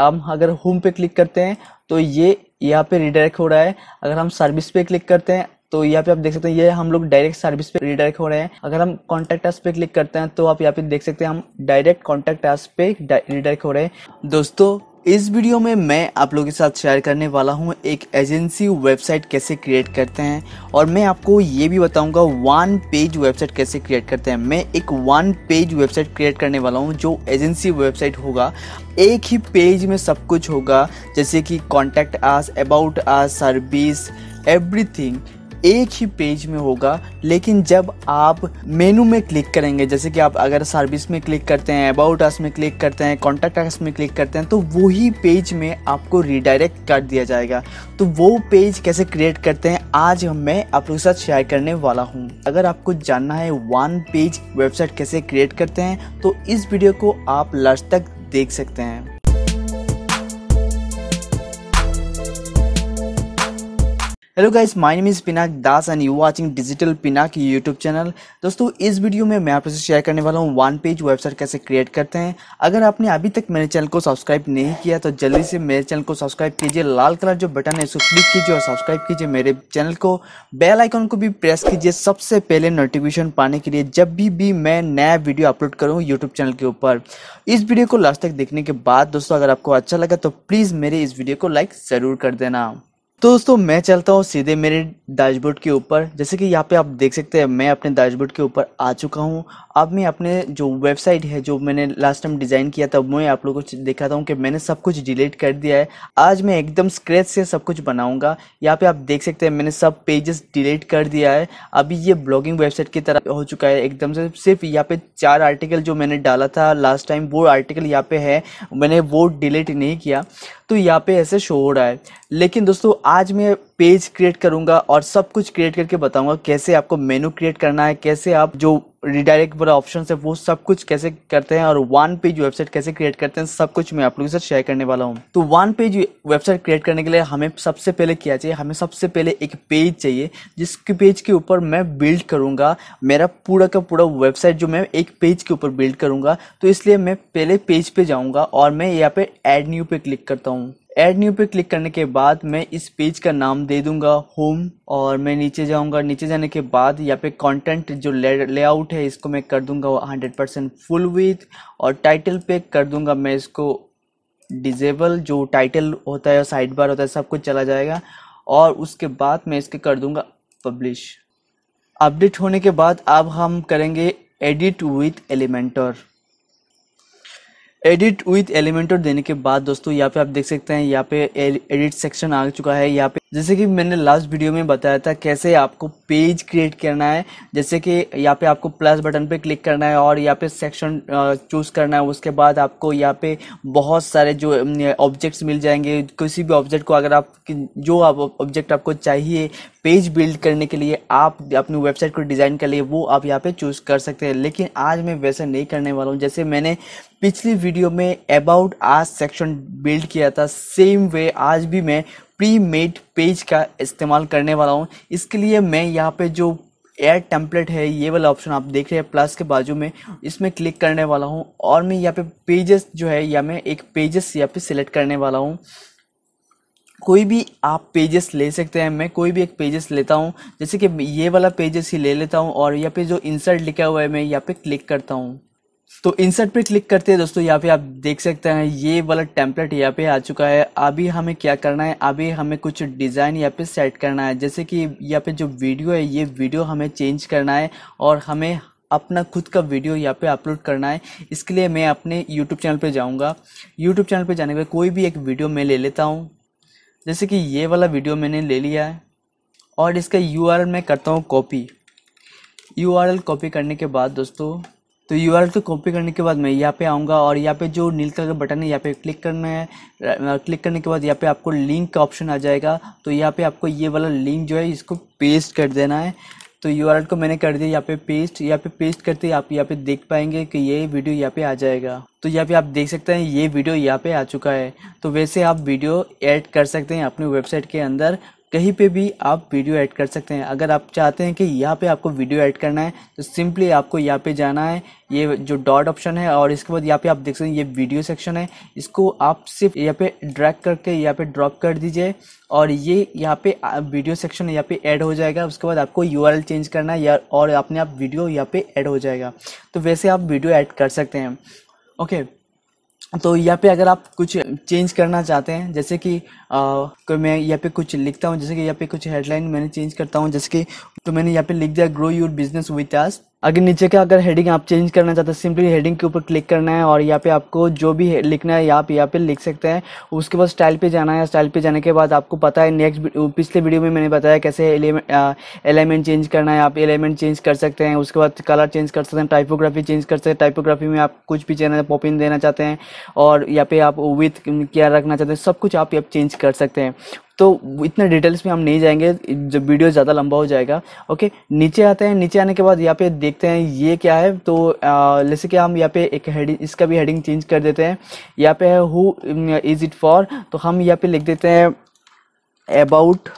हम अगर होम पे क्लिक करते हैं तो ये यहाँ पे रिडायरेक्ट हो रहा है अगर हम सर्विस पे क्लिक करते हैं तो यहाँ पे आप देख सकते हैं ये हम लोग डायरेक्ट सर्विस पे रिडायरेक्ट हो रहे हैं अगर हम कॉन्टैक्ट टास्क पे क्लिक करते हैं तो आप यहाँ पे देख सकते हैं हम डायरेक्ट कॉन्टैक्ट टास्क पे रिडायरेक्ट हो रहे हैं दोस्तों इस वीडियो में मैं आप लोगों के साथ शेयर करने वाला हूं एक एजेंसी वेबसाइट कैसे क्रिएट करते हैं और मैं आपको ये भी बताऊंगा वन पेज वेबसाइट कैसे क्रिएट करते हैं मैं एक वन पेज वेबसाइट क्रिएट करने वाला हूं जो एजेंसी वेबसाइट होगा एक ही पेज में सब कुछ होगा जैसे कि contact us about us service everything एक ही पेज में होगा लेकिन जब आप मेनू में क्लिक करेंगे जैसे कि आप अगर सर्विस में क्लिक करते हैं अबाउट अस में क्लिक करते हैं कॉन्टैक्ट अस में क्लिक करते हैं तो वही पेज में आपको रिडायरेक्ट कर दिया जाएगा तो वो पेज कैसे क्रिएट करते हैं आज मैं आप लोगों के साथ शेयर करने वाला हूँ अगर आपको जानना है वन पेज वेबसाइट कैसे क्रिएट करते हैं तो इस वीडियो को आप लास्ट तक देख सकते हैं hello guys my name is Pinak Das and you watching digital Pinak YouTube channel दोस्तों इस वीडियो में मैं आपसे शेयर करने वाला हूँ वन पेज वेबसाइट कैसे क्रिएट करते हैं अगर आपने अभी तक मेरे चैनल को सब्सक्राइब नहीं किया तो जल्दी से मेरे चैनल को सब्सक्राइब कीजिए लाल कलर जो बटन है उसको क्लिक कीजिए और सब्सक्राइब कीजिए मेरे चैनल को बेल आइकॉन को भी प्रेस कीजिए सबसे पहले नोटिफिकेशन पाने के लिए जब भी भी मैं नया वीडियो अपलोड करूँ यूट्यूब चैनल के ऊपर इस वीडियो को लास्ट तक देखने के बाद दोस्तों अगर आपको अच्छा लगा तो प्लीज़ मेरे इस वीडियो को लाइक ज़रूर कर देना तो दोस्तों मैं चलता हूँ सीधे मेरे डैशबोर्ड के ऊपर जैसे कि यहाँ पे आप देख सकते हैं मैं अपने डैशबोर्ड के ऊपर आ चुका हूँ अब मैं अपने जो वेबसाइट है जो मैंने लास्ट टाइम डिज़ाइन किया था मैं आप लोगों को दिखाता हूँ कि मैंने सब कुछ डिलीट कर दिया है आज मैं एकदम स्क्रैच से सब कुछ बनाऊँगा यहाँ पर आप देख सकते हैं मैंने सब पेजेस डिलीट कर दिया है अभी ये ब्लॉगिंग वेबसाइट की तरह हो चुका है एकदम से सिर्फ यहाँ पर चार आर्टिकल जो मैंने डाला था लास्ट टाइम वो आर्टिकल यहाँ पे है मैंने वो डिलीट नहीं किया तो यहाँ पे ऐसे शो हो रहा है लेकिन दोस्तों आज मैं पेज क्रिएट करूँगा और सब कुछ क्रिएट करके बताऊँगा कैसे आपको मेनू क्रिएट करना है कैसे आप जो रिडायरेक्ट वाला ऑप्शन है वो सब कुछ कैसे करते हैं और वन पेज वेबसाइट कैसे क्रिएट करते हैं सब कुछ मैं आप लोगों के साथ शेयर करने वाला हूँ तो वन पेज वेबसाइट क्रिएट करने के लिए हमें सबसे पहले क्या चाहिए हमें सबसे पहले एक पेज चाहिए जिसके पेज के ऊपर मैं बिल्ड करूँगा मेरा पूरा का पूरा वेबसाइट जो मैं एक पेज के ऊपर बिल्ड करूँगा तो इसलिए मैं पहले पेज पे जाऊँगा और मैं यहाँ पे एड न्यू पे क्लिक करता हूँ ऐड न्यू पे क्लिक करने के बाद मैं इस पेज का नाम दे दूंगा होम और मैं नीचे जाऊंगा नीचे जाने के बाद यहाँ पे कंटेंट जो लेआउट है इसको मैं कर दूंगा वो हंड्रेड परसेंट फुल विथ और टाइटल पे कर दूंगा मैं इसको डिजेबल जो टाइटल होता है साइड बार होता है सब कुछ चला जाएगा और उसके बाद मैं इसके कर दूंगा पब्लिश अपडेट होने के बाद अब हम करेंगे edit with Elementor edit with Elementor देने के बाद दोस्तों यहाँ पे आप देख सकते हैं यहाँ पे एडिट सेक्शन आ चुका है यहाँ पे जैसे कि मैंने लास्ट वीडियो में बताया था कैसे आपको पेज क्रिएट करना है जैसे कि यहाँ पे आपको प्लस बटन पे क्लिक करना है और यहाँ पे सेक्शन चूज़ करना है उसके बाद आपको यहाँ पे बहुत सारे जो ऑब्जेक्ट्स मिल जाएंगे किसी भी ऑब्जेक्ट को अगर आप जो आप ऑब्जेक्ट आपको चाहिए पेज बिल्ड करने के लिए आप अपनी वेबसाइट को डिज़ाइन कर लिए वो आप यहाँ पे चूज़ कर सकते हैं लेकिन आज मैं वैसे नहीं करने वाला हूँ जैसे मैंने पिछली वीडियो में अबाउट आज सेक्शन बिल्ड किया था सेम वे आज भी मैं प्री मेड पेज का इस्तेमाल करने वाला हूँ इसके लिए मैं यहाँ पे जो एयर टेम्पलेट है ये वाला ऑप्शन आप देख रहे हैं प्लस के बाजू में इसमें क्लिक करने वाला हूँ और मैं यहाँ पे पेजेस जो है या मैं एक पेजेस यहाँ पे सिलेक्ट करने वाला हूँ कोई भी आप पेजेस ले सकते हैं मैं कोई भी एक पेजेस लेता हूँ जैसे कि ये वाला पेजेस ही ले लेता हूँ और यहाँ पे जो इंसर्ट लिखा हुआ है मैं यहाँ पे क्लिक करता हूँ तो इंसर्ट पे क्लिक करते हैं दोस्तों यहाँ पे आप देख सकते हैं ये वाला टेम्पलेट यहाँ पे आ चुका है अभी हमें क्या करना है अभी हमें कुछ डिज़ाइन यहाँ पे सेट करना है जैसे कि यहाँ पे जो वीडियो है ये वीडियो हमें चेंज करना है और हमें अपना खुद का वीडियो यहाँ पे अपलोड करना है इसके लिए मैं अपने यूट्यूब चैनल पर जाऊँगा यूट्यूब चैनल पर जाने के बाद कोई भी एक वीडियो मैं ले लेता हूँ जैसे कि ये वाला वीडियो मैंने ले लिया है और इसका यू मैं करता हूँ कॉपी यू कॉपी करने के बाद दोस्तों तो यू आर को कॉपी करने के बाद मैं यहाँ पे आऊँगा और यहाँ पे जो नील कलर का बटन है यहाँ पे क्लिक करना है क्लिक करने के बाद यहाँ पे आपको लिंक का ऑप्शन आ जाएगा तो यहाँ पे आपको ये वाला लिंक जो है इसको पेस्ट कर देना है तो यू को मैंने कर दिया यहाँ पे पेस्ट यहाँ पे पेस्ट करते ही आप यहाँ पे देख पाएंगे कि ये वीडियो यहाँ पे आ जाएगा तो यहाँ पे आप देख सकते हैं ये वीडियो यहाँ पे आ चुका है तो वैसे आप वीडियो ऐड कर सकते हैं अपनी वेबसाइट के अंदर कहीं पे भी आप वीडियो ऐड कर सकते हैं अगर आप चाहते हैं कि यहाँ पे आपको वीडियो ऐड करना है तो सिंपली आपको यहाँ पे जाना है ये जो डॉट ऑप्शन है और इसके बाद यहाँ पे आप देख सकते हैं ये वीडियो सेक्शन है इसको आप सिर्फ यहाँ पे ड्रैग करके यहाँ पे ड्रॉप कर दीजिए और ये यहाँ पे वीडियो सेक्शन यहाँ पे ऐड हो जाएगा उसके बाद आपको यू चेंज करना है या और अपने आप वीडियो यहाँ पे ऐड हो जाएगा तो वैसे आप वीडियो ऐड कर सकते हैं ओके okay. तो यहाँ पे अगर आप कुछ चेंज करना चाहते हैं जैसे कि आ, मैं यहाँ पे कुछ लिखता हूँ जैसे कि यहाँ पे कुछ हेडलाइन मैंने चेंज करता हूँ जैसे कि तो मैंने यहाँ पे लिख दिया grow your business with us अगर नीचे का अगर हेडिंग आप चेंज करना चाहते हैं सिंपली हेडिंग के ऊपर क्लिक करना है और यहाँ पे आपको जो भी लिखना है आप यहाँ पे लिख सकते हैं उसके बाद स्टाइल पे जाना है स्टाइल पे जाने के बाद आपको पता है नेक्स्ट पिछले वीडियो में मैंने बताया कैसे एलिमेंट चेंज करना है आप एलिमेंट चेंज कर सकते हैं उसके बाद कलर चेंज कर सकते हैं टाइपोग्राफी चेंज कर सकते हैं टाइपोग्राफी में आप कुछ भी चेना पॉपिन देना चाहते हैं और यहाँ पे आप विथ क्या रखना चाहते हैं सब कुछ आप चेंज कर सकते हैं तो इतने डिटेल्स में हम नहीं जाएंगे जब वीडियो ज़्यादा लंबा हो जाएगा ओके नीचे आते हैं नीचे आने के बाद यहाँ पे देखते हैं ये क्या है तो जैसे कि हम यहाँ पे एक हेडिंग इसका भी हेडिंग चेंज कर देते हैं यहाँ पे है हु इज़ इट फॉर तो हम यहाँ पे लिख देते हैं अबाउट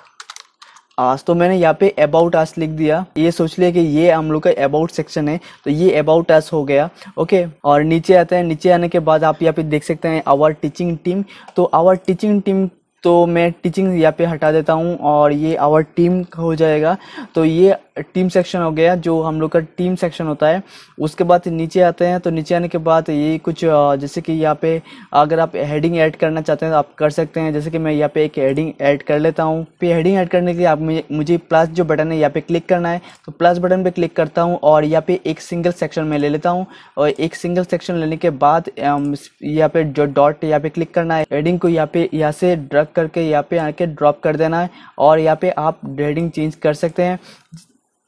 आज तो मैंने यहाँ पे अबाउट आज लिख दिया ये सोच लिया कि ये हम लोग का अबाउट सेक्शन है तो ये अबाउट आज हो गया ओके और नीचे आते हैं नीचे आने के बाद आप यहाँ पे देख सकते हैं आवर टीचिंग टीम तो आवर टीचिंग टीम तो मैं टीचिंग यहाँ पे हटा देता हूँ और ये आवर टीम हो जाएगा तो ये टीम सेक्शन हो गया जो हम लोग का टीम सेक्शन होता है उसके बाद नीचे आते हैं तो नीचे आने के बाद ये कुछ जैसे कि यहाँ पे अगर आप हेडिंग ऐड करना चाहते हैं तो आप कर सकते हैं जैसे कि मैं यहाँ पे एक हेडिंग ऐड कर लेता हूँ फिर हेडिंग ऐड करने के लिए आप मुझे प्लस जो बटन है यहाँ पे क्लिक करना है तो प्लस बटन पर क्लिक करता हूँ और यहाँ पे एक सिंगल सेक्शन में ले लेता हूँ और एक सिंगल सेक्शन लेने के बाद यहाँ पे जो डॉट यहाँ पे क्लिक करना है हेडिंग को यहाँ पे यहाँ से ड्रग सेलेक्ट करके यहाँ पे आके ड्रॉप कर देना है और यहाँ पे आप हेडिंग चेंज कर सकते हैं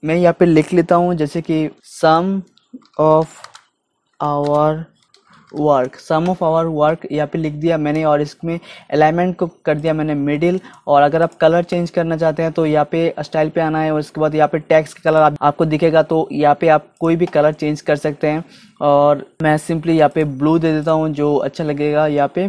मैं यहाँ पे लिख लेता हूँ जैसे कि some of our work some of our work यहाँ पे लिख दिया मैंने और इसमें अलाइनमेंट को कर दिया मैंने मिडिल और अगर आप कलर चेंज करना चाहते हैं तो यहाँ पे स्टाइल पे आना है और उसके बाद यहाँ पे टैक्स का कलर आप, आपको दिखेगा तो यहाँ पे आप कोई भी कलर चेंज कर सकते हैं और मैं सिंपली यहाँ पे ब्लू दे देता हूँ जो अच्छा लगेगा यहाँ पे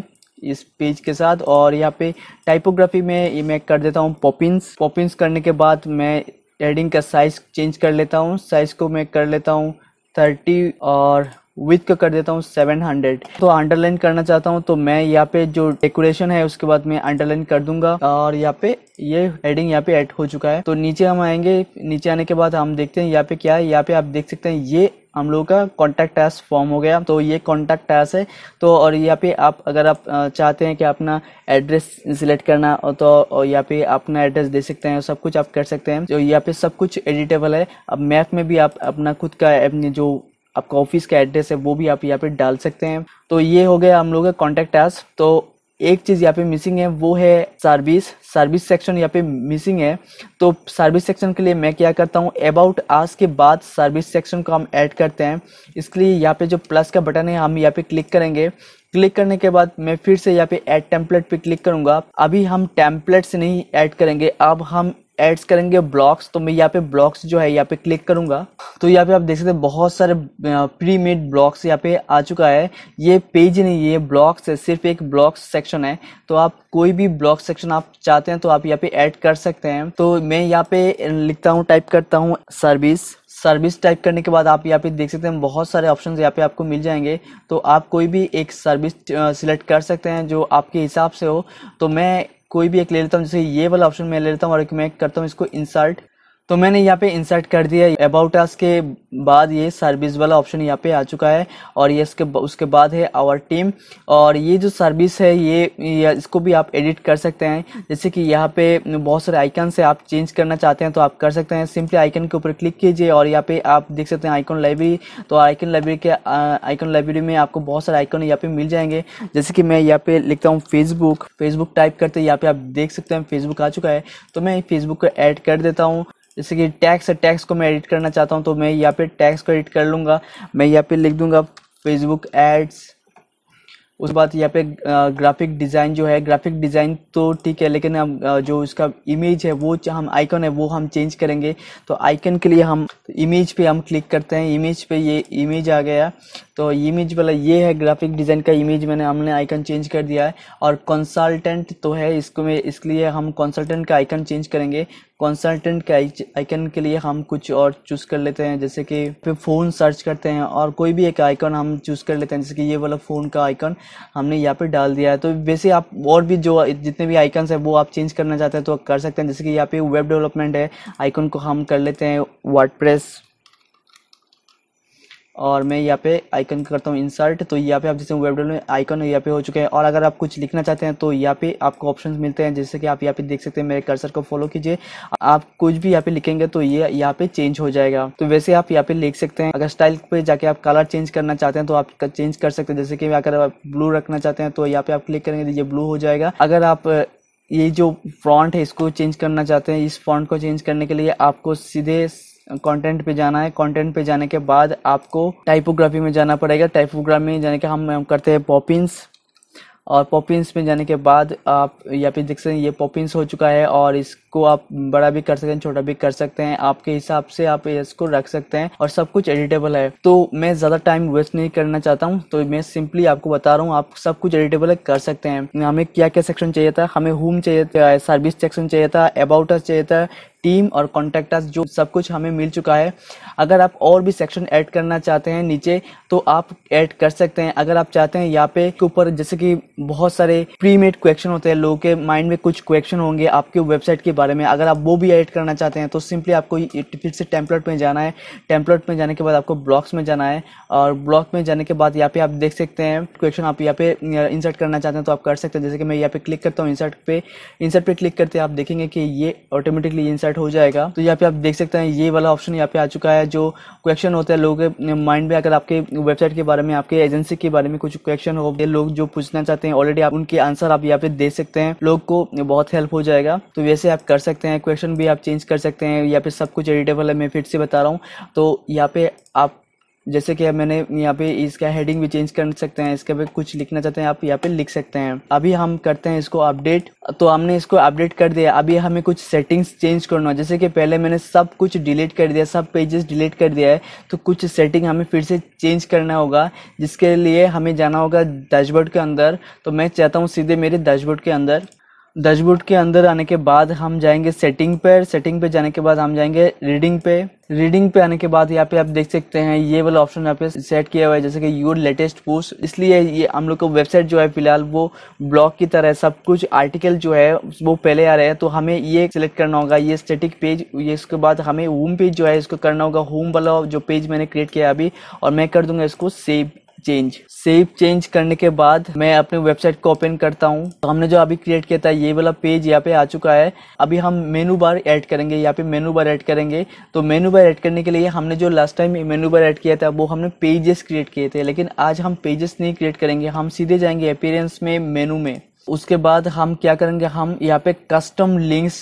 इस पेज के साथ और यहाँ पे टाइपोग्राफी में ये मैं कर देता हूँ पॉपिंस पॉपिंस करने के बाद मैं हेडिंग का साइज चेंज कर लेता हूँ साइज को मैं कर लेता हूँ थर्टी और विथ का कर देता हूँ सेवन हंड्रेड तो अंडरलाइन करना चाहता हूँ तो मैं यहाँ पे जो डेकोरेशन है उसके बाद मैं अंडरलाइन कर दूंगा और यहाँ पे ये हेडिंग यहाँ पे ऐड हो चुका है तो नीचे हम आएंगे नीचे आने के बाद हम देखते हैं यहाँ पे क्या है यहाँ पे आप देख सकते हैं ये हम लोग का कॉन्टैक्ट टैस फॉर्म हो गया तो ये कॉन्टैक्ट टैस है तो और यहाँ पे आप अगर आप चाहते हैं कि अपना एड्रेस सिलेक्ट करना तो यहाँ पे अपना एड्रेस दे सकते हैं सब कुछ आप कर सकते हैं जो तो यहाँ पे सब कुछ एडिटेबल है अब मैप में भी आप अपना खुद का अपने जो आपका ऑफिस का एड्रेस है वो भी आप यहाँ पे डाल सकते हैं तो ये हो गया हम लोग का कॉन्टैक्ट टैस तो एक चीज़ यहाँ पे मिसिंग है वो है सर्विस सर्विस सेक्शन यहाँ पे मिसिंग है तो सर्विस सेक्शन के लिए मैं क्या करता हूँ अबाउट आज के बाद सर्विस सेक्शन को हम ऐड करते हैं इसके लिए यहाँ पे जो प्लस का बटन है हम यहाँ पे क्लिक करेंगे क्लिक करने के बाद मैं फिर से यहाँ पे ऐड टेम्पलेट पे क्लिक करूँगा अभी हम टेम्पलेट से नहीं ऐड करेंगे अब हम एड्स करेंगे ब्लॉक्स तो मैं यहाँ पे ब्लॉक्स जो है यहाँ पे क्लिक करूँगा तो यहाँ पे आप देख सकते हैं बहुत सारे प्री मेड ब्लॉक्स यहाँ पे आ चुका है ये पेज नहीं ये ब्लॉक्स है सिर्फ एक ब्लॉक्स सेक्शन है तो आप कोई भी ब्लॉक सेक्शन आप चाहते हैं तो आप यहाँ पे ऐड कर सकते हैं तो मैं यहाँ पे लिखता हूँ टाइप करता हूँ सर्विस सर्विस टाइप करने के बाद आप यहाँ पे देख सकते हैं बहुत सारे ऑप्शंस यहाँ पे आपको मिल जाएंगे तो आप कोई भी एक सर्विस सिलेक्ट कर सकते हैं जो आपके हिसाब से हो तो मैं कोई भी एक ले लेता हूँ जैसे ये वाला ऑप्शन मैं ले लेता हूँ और मैं करता हूँ इसको इंसर्ट तो मैंने यहाँ पे इंसर्ट कर दिया अबाउट अस के बाद ये सर्विस वाला ऑप्शन यहाँ पे आ चुका है और ये इसके उसके बाद है आवर टीम और ये जो सर्विस है ये इसको भी आप एडिट कर सकते हैं जैसे कि यहाँ पे बहुत सारे आइकन से आप चेंज करना चाहते हैं तो आप कर सकते हैं सिंपली आइकन के ऊपर क्लिक कीजिए और यहाँ पे आप देख सकते हैं आइकॉन लाइब्रेरी तो आइकन लाइब्रेरी के आइकन लाइब्रेरी में आपको बहुत सारे आइकन यहाँ पे मिल जाएंगे जैसे कि मैं यहाँ पे लिखता हूँ फेसबुक फेसबुक टाइप करते यहाँ पे आप देख सकते हैं फेसबुक आ चुका है तो मैं फेसबुक को ऐड कर देता हूँ जैसे कि टैक्स है टैक्स को मैं एडिट करना चाहता हूँ तो मैं यहाँ पे टैक्स को एडिट कर लूँगा मैं यहाँ पे लिख दूँगा फेसबुक एड्स उसके बाद यहाँ पे ग्राफिक डिज़ाइन जो है ग्राफिक डिज़ाइन तो ठीक है लेकिन हम जो उसका इमेज है वो हम आइकन है वो हम चेंज करेंगे तो आइकन के लिए हम इमेज पे हम क्लिक करते हैं इमेज पे ये इमेज आ गया तो इमेज वाला ये है ग्राफिक डिज़ाइन का इमेज मैंने हमने आइकन चेंज कर दिया है और कंसल्टेंट तो है इसको में इसके लिए हम कंसल्टेंट का आइकन चेंज करेंगे कंसल्टेंट के आइकन के लिए हम कुछ और चूज़ कर लेते हैं जैसे कि फिर फ़ोन सर्च करते हैं और कोई भी एक आइकन हम चूज़ कर लेते हैं जैसे कि ये वाला फ़ोन का आइकन हमने यहाँ पे डाल दिया है तो वैसे आप और भी जो जितने भी आइकन्स हैं वो आप चेंज करना चाहते हैं तो कर सकते हैं जैसे कि यहाँ पे वेब डेवलपमेंट है आइकन को हम कर लेते हैं वर्ड और मैं यहाँ पे आइकन करता हूँ इंसर्ट तो यहाँ पे आप जैसे वेब डेवलपमेंट आइकन यहाँ पे हो चुके हैं और अगर आप कुछ लिखना चाहते हैं तो यहाँ पे आपको ऑप्शंस मिलते हैं जैसे कि आप यहाँ पे देख सकते हैं मेरे कर्सर को फॉलो कीजिए आप कुछ भी यहाँ पे लिखेंगे तो ये यह यहाँ पे चेंज हो जाएगा तो वैसे आप यहाँ पे लिख सकते हैं अगर स्टाइल पे जाके आप कलर चेंज करना चाहते हैं तो आप चेंज कर सकते हैं जैसे कि अगर आप ब्लू रखना चाहते हैं तो यहाँ पे आप क्लिक करेंगे तो ये ब्लू हो जाएगा अगर आप ये जो फ्रॉन्ट है इसको चेंज करना चाहते हैं इस फ्रॉन्ट को चेंज करने के लिए आपको सीधे कंटेंट पे जाना है कंटेंट पे जाने के बाद आपको टाइपोग्राफी में जाना पड़ेगा टाइपोग्राफी में जाने के हम करते हैं पॉपिंस और पॉपिंस में जाने के बाद आप या फिर देख सकते हैं ये पॉपिंस हो चुका है और इस इसको आप बड़ा भी कर सकते हैं छोटा भी कर सकते हैं आपके हिसाब से आप इसको रख सकते हैं और सब कुछ एडिटेबल है तो मैं ज़्यादा टाइम वेस्ट नहीं करना चाहता हूँ तो मैं सिंपली आपको बता रहा हूँ आप सब कुछ एडिटेबल कर सकते हैं हमें क्या क्या सेक्शन चाहिए था हमें होम चाहिए था सर्विस सेक्शन चाहिए था अबाउट चाहिए था टीम और कॉन्टैक्टर्स जो सब कुछ हमें मिल चुका है अगर आप और भी सेक्शन ऐड करना चाहते हैं नीचे तो आप ऐड कर सकते हैं अगर आप चाहते हैं यहाँ पे के ऊपर जैसे कि बहुत सारे प्री मेड क्वेश्चन होते हैं लोगों के माइंड में कुछ क्वेश्चन होंगे आपके वेबसाइट के बारे बारे में अगर आप वो भी एडिट करना चाहते हैं तो सिंपली आपको फिर से टेम्पलेट में जाना है टेम्पलेट में जाने के बाद आपको ब्लॉक्स में जाना है और ब्लॉक में जाने के बाद यहाँ पे आप देख सकते हैं क्वेश्चन आप यहाँ पे इंसर्ट करना चाहते हैं तो आप कर सकते हैं जैसे कि मैं यहाँ पे क्लिक करता हूँ इंसर्ट पे इंसर्ट पे क्लिक करते हैं आप देखेंगे कि ये ऑटोमेटिकली इंसर्ट हो जाएगा तो यहाँ पे आप देख सकते हैं ये वाला ऑप्शन यहाँ पे आ चुका है जो क्वेश्चन होता है लोगों के माइंड में अगर आपके वेबसाइट के बारे में आपके एजेंसी के बारे में कुछ क्वेश्चन हो लोग जो पूछना चाहते हैं ऑलरेडी आप उनके आंसर आप यहाँ पे दे सकते हैं लोग को बहुत हेल्प हो जाएगा तो वैसे आप कर सकते हैं क्वेश्चन भी आप चेंज कर सकते हैं या फिर सब कुछ एडिटेबल है मैं फिर से बता रहा हूँ तो यहाँ पे आप जैसे कि मैंने यहाँ पे इसका हेडिंग भी चेंज कर सकते हैं इसके पे कुछ लिखना चाहते हैं आप यहाँ पे लिख सकते हैं अभी हम करते हैं इसको अपडेट तो हमने इसको अपडेट कर दिया अभी हमें कुछ सेटिंग्स चेंज करना है जैसे कि पहले मैंने सब कुछ डिलीट कर दिया सब पेजेस डिलीट कर दिया है तो कुछ सेटिंग हमें फिर से चेंज करना होगा जिसके लिए हमें जाना होगा डैशबोर्ड के अंदर तो मैं चाहता हूँ सीधे मेरे डैशबोर्ड के अंदर डैशबोर्ड के अंदर आने के बाद हम जाएंगे सेटिंग पे सेटिंग पे जाने के बाद हम जाएंगे रीडिंग पे रीडिंग पे आने के बाद यहाँ पे आप देख सकते हैं ये वाला ऑप्शन यहाँ पे सेट किया हुआ है जैसे कि योर लेटेस्ट पोस्ट इसलिए ये हम लोग का वेबसाइट जो है फिलहाल वो ब्लॉग की तरह सब कुछ आर्टिकल जो है वो पहले आ रहे हैं तो हमें ये सिलेक्ट करना होगा ये स्टेटिक पेज ये इसके बाद हमें होम पेज जो है इसको करना होगा होम वाला जो पेज मैंने क्रिएट किया अभी और मैं कर दूंगा इसको सेव चेंज सेव चेंज करने के बाद मैं अपने वेबसाइट को ओपन करता हूँ तो हमने जो अभी क्रिएट किया था ये वाला पेज यहाँ पे आ चुका है अभी हम मेनू बार ऐड करेंगे यहाँ पे मेनू बार ऐड करेंगे तो मेनू बार ऐड करने के लिए हमने जो last time menu bar add किया था वो हमने पेजेस क्रिएट किए थे लेकिन आज हम पेजेस नहीं क्रिएट करेंगे हम सीधे जाएंगे अपीयरेंस में मेनू में उसके बाद हम क्या करेंगे हम यहाँ पे कस्टम लिंक्स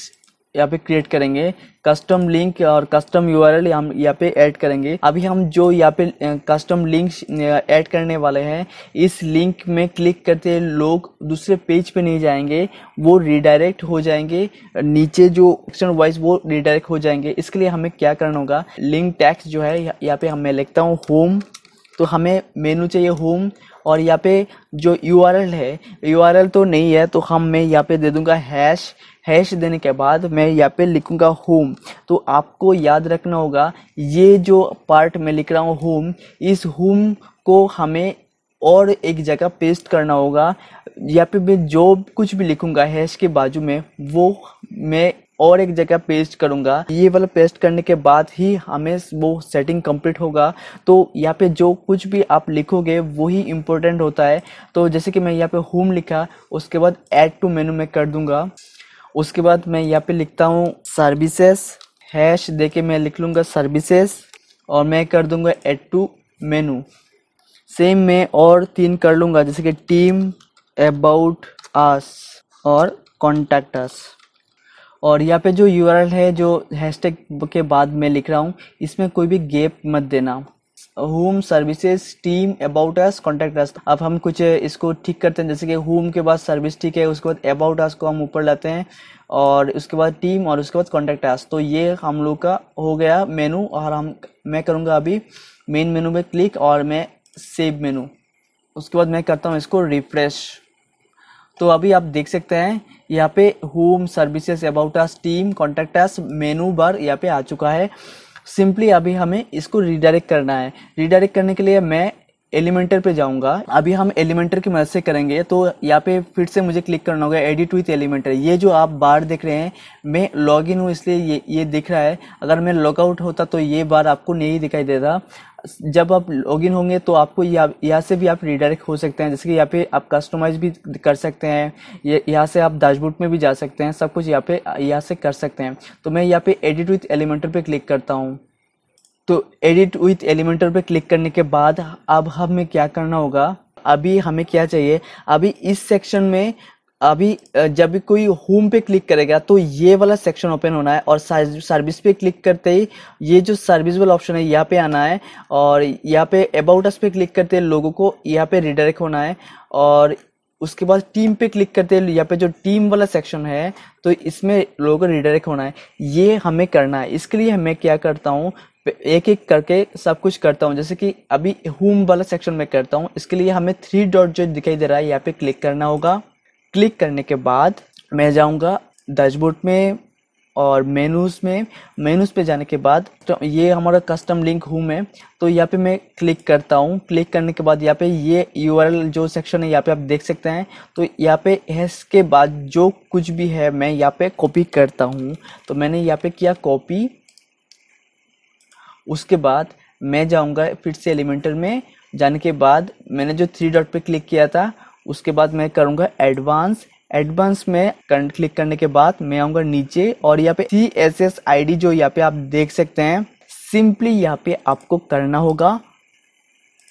यहाँ पे क्रिएट करेंगे कस्टम लिंक और कस्टम यूआरएल हम यहाँ पे ऐड करेंगे अभी हम जो यहाँ पे कस्टम लिंक ऐड करने वाले हैं इस लिंक में क्लिक करते लोग दूसरे पेज पे नहीं जाएंगे वो रिडायरेक्ट हो जाएंगे नीचे जो एक्शन वाइज वो रिडायरेक्ट हो जाएंगे इसके लिए हमें क्या करना होगा लिंक टैक्स जो है यहाँ पे मैं लिखता हूँ होम तो हमें मेनू चाहिए होम और यहाँ पे जो यू है यू तो नहीं है तो हम मैं यहाँ पे दे दूँगा हैश हैश देने के बाद मैं यहाँ पे लिखूँगा होम तो आपको याद रखना होगा ये जो पार्ट मैं लिख रहा हूँ होम इस होम को हमें और एक जगह पेस्ट करना होगा यहाँ पे मैं जो कुछ भी लिखूँगा हैश के बाजू में वो मैं और एक जगह पेस्ट करूँगा ये वाला पेस्ट करने के बाद ही हमें वो सेटिंग कंप्लीट होगा तो यहाँ पे जो कुछ भी आप लिखोगे वही इम्पोर्टेंट होता है तो जैसे कि मैं यहाँ पे होम लिखा उसके बाद ऐड टू मेनू में कर दूँगा उसके बाद मैं यहाँ पे लिखता हूँ सर्विसेस हैश दे के मैं लिख लूँगा सर्विसेस और मैं कर दूँगा एड टू मेनू सेम मैं और तीन कर लूँगा जैसे कि टीम अबाउट आस और कॉन्टैक्ट आस और यहाँ पे जो यू है जो हैशटैग के बाद मैं लिख रहा हूँ इसमें कोई भी गेप मत देना home services team about us contact us अब हम कुछ इसको ठीक करते हैं जैसे कि होम के बाद सर्विस ठीक है उसके बाद अबाउट अस को हम ऊपर लाते हैं और उसके बाद टीम और उसके बाद कॉन्टैक्ट अस तो ये हम लोग का हो गया मेनू और हम मैं करूँगा अभी मेन मेनू में क्लिक और मैं सेव मेनू उसके बाद मैं करता हूँ इसको रिफ्रेश तो अभी आप देख सकते हैं यहाँ पे home services about us team contact us menu bar यहाँ पे आ चुका है सिंपली अभी हमें इसको रिडायरेक्ट करना है रिडायरेक्ट करने के लिए मैं एलिमेंटर पे जाऊंगा अभी हम एलिमेंटर की मदद से करेंगे तो यहाँ पे फिर से मुझे क्लिक करना होगा एडिट विथ एलिमेंटर ये जो आप बार देख रहे हैं मैं लॉग इन हूँ इसलिए ये ये दिख रहा है अगर मैं लॉगआउट होता तो ये बार आपको नहीं दिखाई देता जब आप लॉग होंगे तो आपको यहाँ से भी आप रिडायरेक्ट हो सकते हैं जैसे कि यहाँ पे आप कस्टमाइज भी कर सकते हैं यहाँ से आप डैशबोर्ड में भी जा सकते हैं सब कुछ यहाँ पे यहाँ से कर सकते हैं तो मैं यहाँ पे एडिट विथ एलिमेंटर पे क्लिक करता हूँ तो एडिट विथ एलिमेंटर पे क्लिक करने के बाद अब हमें क्या करना होगा अभी हमें क्या चाहिए अभी इस सेक्शन में अभी जब भी कोई होम पे क्लिक करेगा तो ये वाला सेक्शन ओपन होना है और सर्विस पे क्लिक करते ही ये जो सर्विस वाला ऑप्शन है यहाँ पे आना है और यहाँ पे अबाउट अस पे क्लिक करते हैं लोगों को यहाँ पे रिडायरेक्ट होना है और उसके बाद टीम पे क्लिक करते हैं यहाँ पे जो टीम वाला सेक्शन है तो इसमें लोगों को रिडायरेक्ट होना है ये हमें करना है इसके लिए मैं क्या करता हूँ एक एक करके सब कुछ करता हूँ जैसे कि अभी होम वाला सेक्शन में करता हूँ इसके लिए हमें थ्री डॉट जो दिखाई दे रहा है यहाँ पे क्लिक करना होगा क्लिक करने के बाद मैं जाऊँगा डैशबोर्ड में और मेनूज़ में मेनूज़ पे जाने के बाद तो ये हमारा कस्टम लिंक हूँ मैं तो यहाँ पे मैं क्लिक करता हूँ क्लिक करने के बाद यहाँ पे ये यू जो सेक्शन है यहाँ पे आप देख सकते हैं तो यहाँ पे इसके के बाद जो कुछ भी है मैं यहाँ पे कॉपी करता हूँ तो मैंने यहाँ पे किया कॉपी उसके बाद मैं जाऊँगा फिर से एलिमेंटर में जाने के बाद मैंने जो थ्री डॉट पर क्लिक किया था उसके बाद मैं करूंगा एडवांस एडवांस में करंट क्लिक करने के बाद मैं आऊंगा नीचे और यहाँ पे C S S I D जो यहाँ पे आप देख सकते हैं सिंपली यहाँ पे आपको करना होगा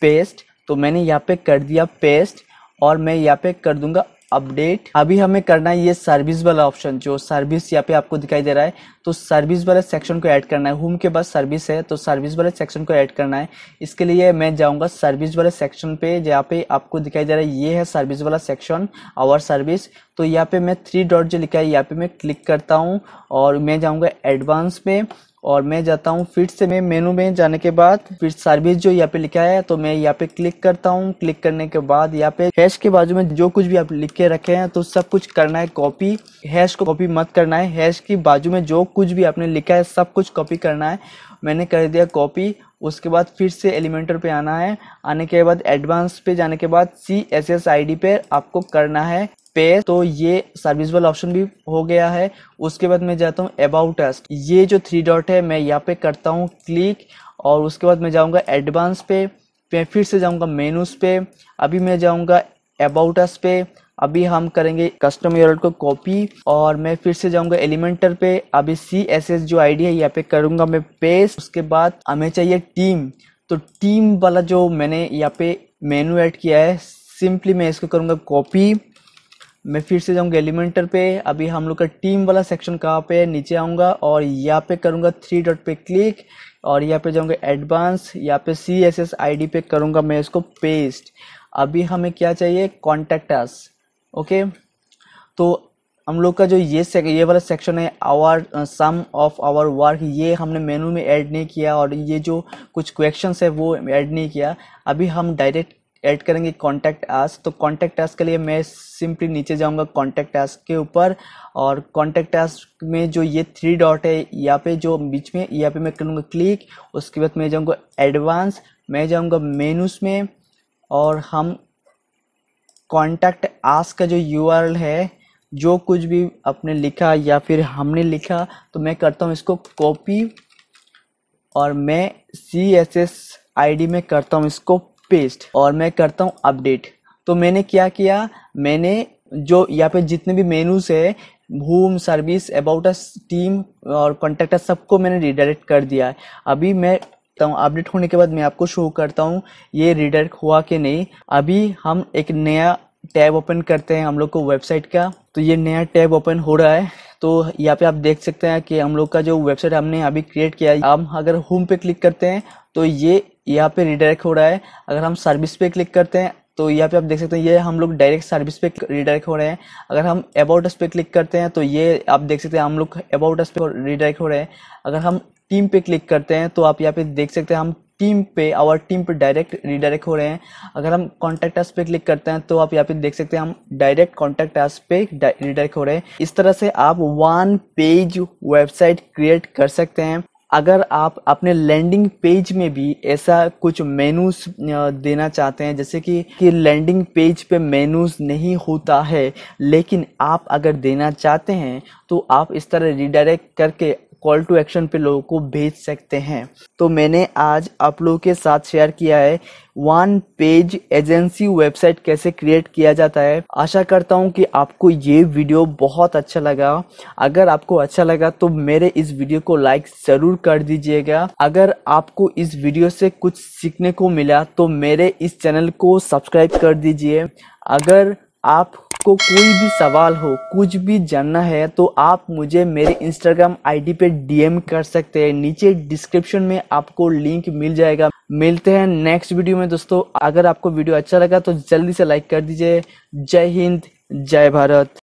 पेस्ट तो मैंने यहाँ पे कर दिया पेस्ट और मैं यहाँ पे कर दूंगा अपडेट अभी हमें करना है ये सर्विस वाला ऑप्शन जो सर्विस यहाँ पे आपको दिखाई दे रहा है तो सर्विस वाले सेक्शन को ऐड करना है होम के पास सर्विस है तो सर्विस वाले सेक्शन को ऐड करना है इसके लिए मैं जाऊँगा सर्विस वाले सेक्शन पे यहाँ पे आपको दिखाई दे रहा है ये है सर्विस वाला सेक्शन आवर सर्विस तो यहाँ पे मैं थ्री डॉट जो लिखा है यहाँ पे मैं क्लिक करता हूँ और मैं जाऊँगा एडवांस पे और मैं जाता हूँ फिर से मैं मेनू में जाने के बाद फिर सर्विस जो यहाँ पे लिखा है तो मैं यहाँ पे क्लिक करता हूँ क्लिक करने के बाद यहाँ पे हैश के बाजू में जो कुछ भी आप लिख के रखे हैं तो सब कुछ करना है कॉपी हैश को कॉपी मत करना है हैश के बाजू में जो कुछ भी आपने लिखा है सब कुछ कॉपी करना है मैंने कर दिया कॉपी उसके बाद फिर से एलिमेंटर पे आना है आने के बाद एडवांस पे जाने के बाद C S S I D पे आपको करना है पे तो ये सर्विस वाला ऑप्शन भी हो गया है उसके बाद मैं जाता हूँ अबाउट अस ये जो थ्री डॉट है मैं यहाँ पे करता हूँ क्लिक और उसके बाद मैं जाऊँगा एडवांस पे मैं फिर से जाऊँगा मेनूस पे अभी मैं जाऊँगा अबाउट अस पे अभी हम करेंगे कस्टम यूआरएल को कॉपी और मैं फिर से जाऊंगा एलिमेंटर पे अभी सी एस एस जो आईडी है यहाँ पे करूंगा मैं पेस्ट उसके बाद हमें चाहिए टीम तो टीम वाला जो मैंने यहाँ पे मेनू ऐड किया है सिंपली मैं इसको करूंगा कॉपी मैं फिर से जाऊंगा एलिमेंटर पे अभी हम लोग का टीम वाला सेक्शन कहाँ पे है नीचे आऊँगा और यहाँ पे करूँगा थ्री डॉट पे क्लिक और यहाँ पे जाऊँगा एडवांस यहाँ पे C S S I D पे करूँगा मैं इसको पेस्ट अभी हमें क्या चाहिए कॉन्टैक्ट अस ओके तो हम लोग का जो ये ये वाला सेक्शन है our some of our work ये हमने मेनू में ऐड नहीं किया और ये जो कुछ क्वेश्चंस है वो ऐड नहीं किया अभी हम डायरेक्ट ऐड करेंगे कॉन्टैक्ट आस तो कॉन्टैक्ट आस के लिए मैं सिंपली नीचे जाऊंगा कॉन्टैक्ट आस के ऊपर और कॉन्टैक्ट आस में जो ये थ्री डॉट है यहाँ पे जो बीच में यहाँ पे मैं करूँगा क्लिक उसके बाद मैं जाऊँगा एडवांस मैं जाऊँगा मेनूस में और हम कॉन्टैक्ट आस का जो यू है जो कुछ भी आपने लिखा या फिर हमने लिखा तो मैं करता हूँ इसको कॉपी और मैं C S S I D में करता हूँ इसको पेस्ट और मैं करता हूँ अपडेट तो मैंने क्या किया मैंने जो यहाँ पे जितने भी मेनूज है home service about uh team और कॉन्टेक्ट सबको मैंने रिडायरेक्ट कर दिया है अभी मैं अपडेट होने के बाद मैं आपको शो करता हूँ ये रिडायरेक्ट हुआ कि नहीं अभी हम एक नया टैब ओपन करते हैं हम लोग को वेबसाइट का तो ये नया टैब ओपन हो रहा है तो यहाँ पे आप देख सकते हैं कि हम लोग का जो वेबसाइट हमने अभी क्रिएट किया है हम अगर होम पे क्लिक करते हैं तो ये यहाँ पे रिडायरेक्ट हो रहा है अगर हम सर्विस पे क्लिक करते हैं तो यहाँ पे आप देख सकते हैं ये हम लोग डायरेक्ट सर्विस पे रिडायरेक्ट हो रहे हैं अगर हम अबाउट अस पे क्लिक करते हैं तो ये आप देख सकते हैं हम लोग अबाउट अस पे रिडायरेक्ट हो रहे हैं अगर हम टीम पे क्लिक करते हैं तो आप यहाँ पे देख सकते हैं हम टीम पे आवर टीम पे डायरेक्ट रिडायरेक्ट हो रहे हैं अगर हम कॉन्टैक्ट एस पे क्लिक करते हैं तो आप यहाँ पे देख सकते हैं हम डायरेक्ट कॉन्टैक्ट एस पे रिडायरेक्ट हो रहे हैं इस तरह से आप वन पेज वेबसाइट क्रिएट कर सकते हैं अगर आप अपने लैंडिंग पेज में भी ऐसा कुछ मेनूज देना चाहते हैं जैसे कि कि लैंडिंग पेज पे मेनूज नहीं होता है लेकिन आप अगर देना चाहते हैं तो आप इस तरह रिडायरेक्ट करके कॉल टू एक्शन पे लोगों को भेज सकते हैं तो मैंने आज आप लोगों के साथ शेयर किया है वन पेज एजेंसी वेबसाइट कैसे क्रिएट किया जाता है आशा करता हूँ कि आपको ये वीडियो बहुत अच्छा लगा अगर आपको अच्छा लगा तो मेरे इस वीडियो को लाइक ज़रूर कर दीजिएगा अगर आपको इस वीडियो से कुछ सीखने को मिला तो मेरे इस चैनल को सब्सक्राइब कर दीजिए अगर आपको कोई भी सवाल हो कुछ भी जानना है तो आप मुझे मेरे इंस्टाग्राम आईडी पे डीएम कर सकते हैं नीचे डिस्क्रिप्शन में आपको लिंक मिल जाएगा मिलते हैं नेक्स्ट वीडियो में दोस्तों अगर आपको वीडियो अच्छा लगा तो जल्दी से लाइक कर दीजिए जय हिंद जय भारत